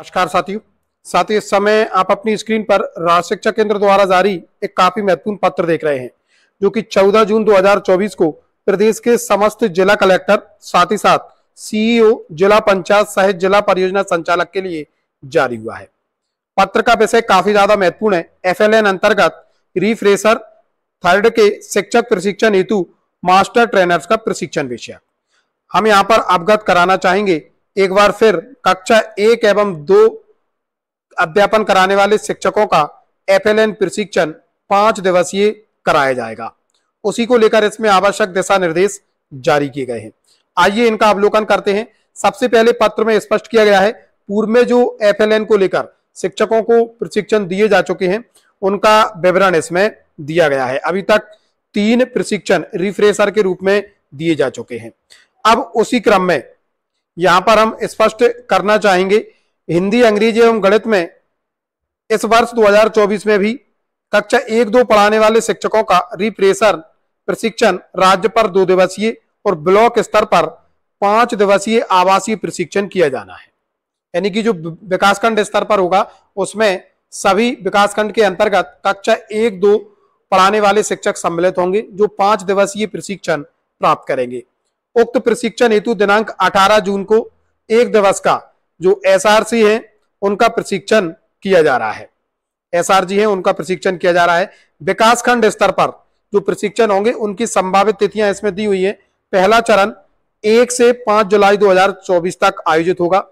नमस्कार साथियों साथियों इस समय आप अपनी स्क्रीन पर राज्य शिक्षा केंद्र द्वारा जारी एक काफी महत्वपूर्ण पत्र देख रहे हैं जो कि 14 जून 2024 को प्रदेश के समस्त जिला कलेक्टर साथ ही साथ सीईओ e जिला पंचायत सहित जिला परियोजना संचालक के लिए जारी हुआ है पत्र का विषय काफी ज्यादा महत्वपूर्ण है एफ अंतर्गत रिफ्रेशर थर्ड के शिक्षक प्रशिक्षण हेतु मास्टर ट्रेनर्स का प्रशिक्षण विषय हम यहाँ पर अवगत कराना चाहेंगे एक बार फिर कक्षा एक एवं दो अध्यापन कराने वाले शिक्षकों का एफ प्रशिक्षण पांच दिवसीय कराया जाएगा उसी को लेकर इसमें आवश्यक दिशा निर्देश जारी किए गए हैं आइए इनका अवलोकन करते हैं सबसे पहले पत्र में स्पष्ट किया गया है पूर्व में जो एफ को लेकर शिक्षकों को प्रशिक्षण दिए जा चुके हैं उनका विवरण इसमें दिया गया है अभी तक तीन प्रशिक्षण रिफ्रेशर के रूप में दिए जा चुके हैं अब उसी क्रम में यहाँ पर हम स्पष्ट करना चाहेंगे हिंदी अंग्रेजी एवं गणित में इस वर्ष 2024 में भी कक्षा एक दो पढ़ाने वाले शिक्षकों का रिप्रेशर प्रशिक्षण राज्य पर दो दिवसीय और ब्लॉक स्तर पर पांच दिवसीय आवासीय प्रशिक्षण किया जाना है यानी कि जो विकासखंड स्तर पर होगा उसमें सभी विकासखंड के अंतर्गत कक्षा एक दो पढ़ाने वाले शिक्षक सम्मिलित होंगे जो पांच दिवसीय प्रशिक्षण प्राप्त करेंगे उक्त प्रशिक्षण हेतु दिनांक 18 जून को एक दिवस का जो एसआरसी है उनका प्रशिक्षण किया जा रहा है एसआरजी है उनका प्रशिक्षण किया जा रहा है विकासखंड स्तर पर जो प्रशिक्षण होंगे उनकी संभावित तिथियां इसमें दी हुई है पहला चरण एक से पांच जुलाई 2024 तक आयोजित होगा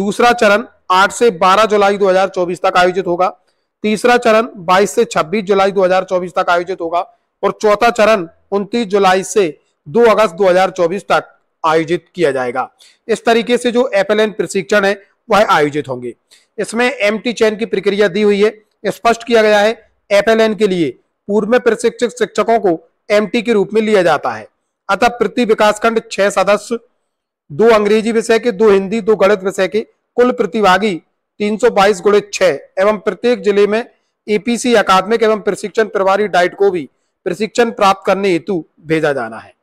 दूसरा चरण आठ से बारह जुलाई 2024 तक आयोजित होगा तीसरा चरण बाईस से छब्बीस जुलाई 2024 तक आयोजित होगा और चौथा चरण उनतीस जुलाई से 2 अगस्त 2024 तक आयोजित किया जाएगा इस तरीके से जो एन प्रशिक्षण है वह आयोजित होंगे इसमें एम चयन की प्रक्रिया दी हुई है स्पष्ट किया गया है एन के लिए पूर्व में प्रशिक्षित शिक्षकों को एम के रूप में लिया जाता है अतः प्रति विकासखंड छह सदस्य दो अंग्रेजी विषय के दो हिंदी दो गणित विषय के कुल प्रतिभागी तीन सौ बाईस गुणित छह एवं प्रत्येक जिले में एपीसी अकादमिक एवं प्रशिक्षण प्रभारी डाइट को भी प्रशिक्षण प्राप्त करने हेतु भेजा जाना है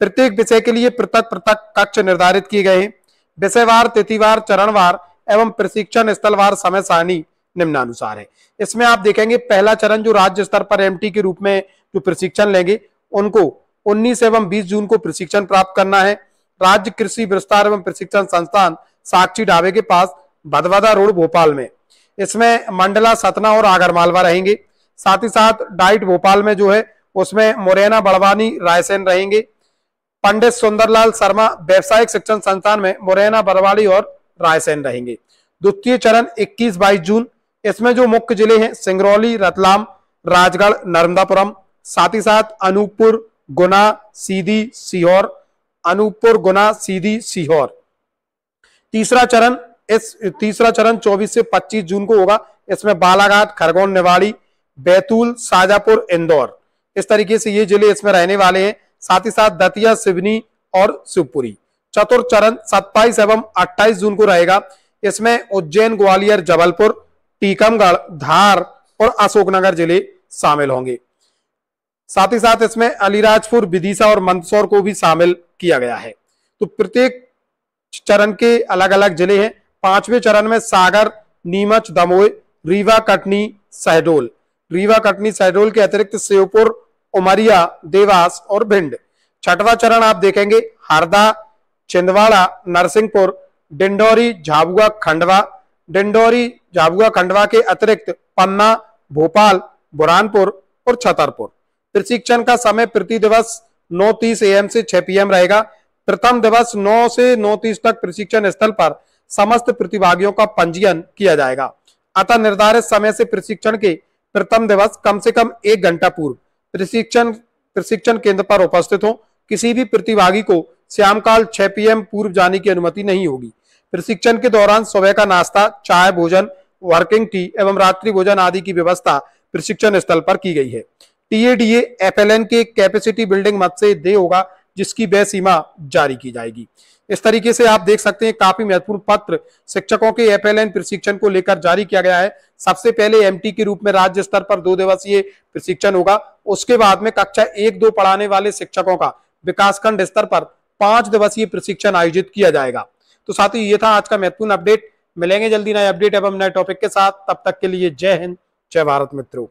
प्रत्येक विषय के लिए पृथक पृथक कक्ष निर्धारित किए गए हैं विषयवार तिथिवार चरणवार एवं प्रशिक्षण स्थलवार समय सारणी निम्नानुसार है इसमें आप देखेंगे पहला चरण जो राज्य स्तर पर एमटी के रूप में जो प्रशिक्षण लेंगे उनको 19 एवं 20 जून को प्रशिक्षण प्राप्त करना है राज्य कृषि विस्तार एवं प्रशिक्षण संस्थान साक्षी ढाबे के पास भदवादा रोड भोपाल में इसमें मंडला सतना और आगरमालवा रहेंगे साथ ही साथ डाइट भोपाल में जो है उसमें मोरेना बड़वानी रायसेन रहेंगे पंडित सुंदरलाल शर्मा व्यवसायिक शिक्षण संस्थान में मुरैना बरवाड़ी और रायसेन रहेंगे द्वितीय चरण 21 बाईस जून इसमें जो मुख्य जिले हैं सिंगरौली रतलाम राजगढ़ नर्मदापुरम साथ ही साथ अनूपपुर गुना सीधी सीहोर अनूपपुर गुना सीधी सीहोर तीसरा चरण इस तीसरा चरण 24 से 25 जून को होगा इसमें बालाघाट खरगोन निवाड़ी बैतूल साजापुर इंदौर इस तरीके से ये जिले इसमें रहने वाले हैं साथ ही साथ दतिया सिवनी और शिवपुरी चतुर्थ चरण सत्ताईस एवं अट्ठाईस जून को रहेगा इसमें उज्जैन ग्वालियर जबलपुर टीकमगढ़ धार और अशोकनगर जिले शामिल होंगे साथ ही साथ इसमें अलीराजपुर विदिशा और मंदसौर को भी शामिल किया गया है तो प्रत्येक चरण के अलग अलग जिले हैं पांचवें चरण में सागर नीमच दमोह रीवा कटनी सहडोल रीवा कटनी सहडोल के अतिरिक्त श्योपुर उमरिया देवास और भिंड छठवा चरण आप देखेंगे हरदा छिंदवाड़ा नरसिंहपुर डिंडोरी झाबुआ खंडवा डिंडोरी झाबुआ खंडवा के अतिरिक्त पन्ना भोपाल बुरहानपुर और छतरपुर प्रशिक्षण का समय प्रति दिवस नौ तीस एम से 6 पीएम रहेगा प्रथम दिवस 9 से 9:30 तक प्रशिक्षण स्थल पर समस्त प्रतिभागियों का पंजीयन किया जाएगा अतः निर्धारित समय से प्रशिक्षण के प्रथम दिवस कम से कम एक घंटा पूर्व प्रशिक्षण प्रशिक्षण केंद्र पर उपस्थित हो किसी भी प्रतिभागी को श्यामकाल 6 पीएम पूर्व जाने की अनुमति नहीं होगी प्रशिक्षण के दौरान सुबह का नाश्ता चाय भोजन वर्किंग टी एवं रात्रि भोजन आदि की व्यवस्था प्रशिक्षण स्थल पर की गई है टीएडीए एफएलएन के कैपेसिटी बिल्डिंग मत से दे होगा जिसकी वह सीमा जारी की जाएगी इस तरीके से आप देख सकते हैं काफी महत्वपूर्ण पत्र शिक्षकों के एफएलएन प्रशिक्षण को लेकर जारी किया गया है सबसे पहले एमटी के रूप में राज्य स्तर पर दो दिवसीय प्रशिक्षण होगा उसके बाद में कक्षा एक दो पढ़ाने वाले शिक्षकों का विकासखंड स्तर पर पांच दिवसीय प्रशिक्षण आयोजित किया जाएगा तो साथ ही ये था आज का महत्वपूर्ण अपडेट मिलेंगे जल्दी नए अपडेट एवं नए टॉपिक के साथ तब तक के लिए जय हिंद जय भारत मित्रों